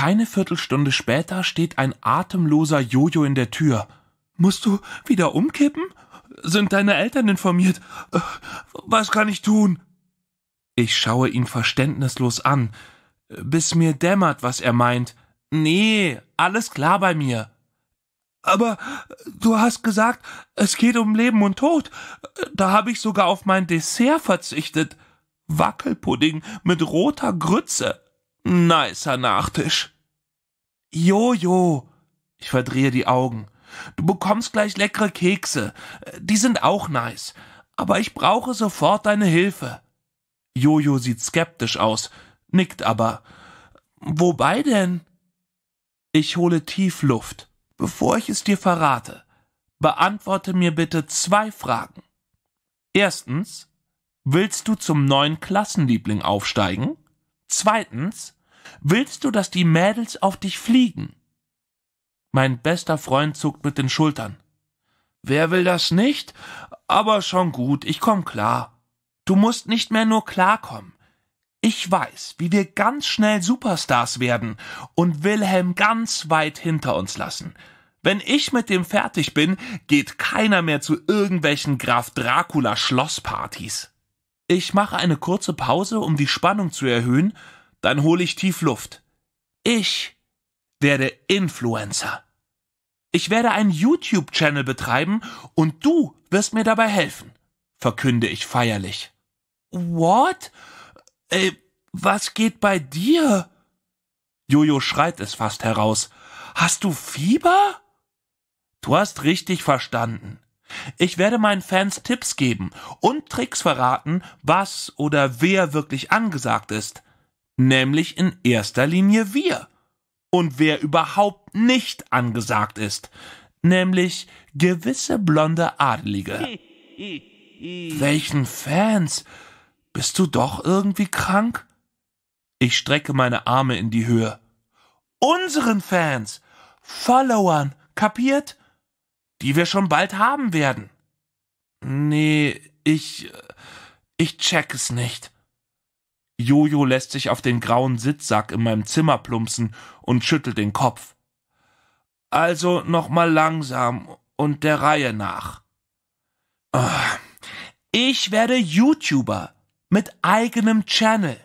Keine Viertelstunde später steht ein atemloser Jojo in der Tür. Musst du wieder umkippen? Sind deine Eltern informiert? Äh, was kann ich tun? Ich schaue ihn verständnislos an, bis mir dämmert, was er meint. Nee, alles klar bei mir. Aber du hast gesagt, es geht um Leben und Tod. Da habe ich sogar auf mein Dessert verzichtet. Wackelpudding mit roter Grütze. Nicer Nachtisch. Jojo. Ich verdrehe die Augen. Du bekommst gleich leckere Kekse. Äh, die sind auch nice. Aber ich brauche sofort deine Hilfe. Jojo sieht skeptisch aus, nickt aber. Wobei denn? Ich hole tief Luft. Bevor ich es dir verrate, beantworte mir bitte zwei Fragen. Erstens, willst du zum neuen Klassenliebling aufsteigen? Zweitens, willst du, dass die Mädels auf dich fliegen? Mein bester Freund zuckt mit den Schultern. Wer will das nicht? Aber schon gut, ich komm klar. Du musst nicht mehr nur klarkommen. Ich weiß, wie wir ganz schnell Superstars werden und Wilhelm ganz weit hinter uns lassen. Wenn ich mit dem fertig bin, geht keiner mehr zu irgendwelchen Graf Dracula Schlosspartys. Ich mache eine kurze Pause, um die Spannung zu erhöhen, dann hole ich tief Luft. Ich werde Influencer. Ich werde einen YouTube-Channel betreiben und du wirst mir dabei helfen, verkünde ich feierlich. What? Ey, äh, was geht bei dir? Jojo schreit es fast heraus. Hast du Fieber? Du hast richtig verstanden. Ich werde meinen Fans Tipps geben und Tricks verraten, was oder wer wirklich angesagt ist. Nämlich in erster Linie wir. Und wer überhaupt nicht angesagt ist. Nämlich gewisse blonde Adelige. Welchen Fans? Bist du doch irgendwie krank? Ich strecke meine Arme in die Höhe. Unseren Fans! Followern! Kapiert? die wir schon bald haben werden. Nee, ich. ich check es nicht. Jojo lässt sich auf den grauen Sitzsack in meinem Zimmer plumpsen und schüttelt den Kopf. Also nochmal langsam und der Reihe nach. Ah, ich werde YouTuber mit eigenem Channel.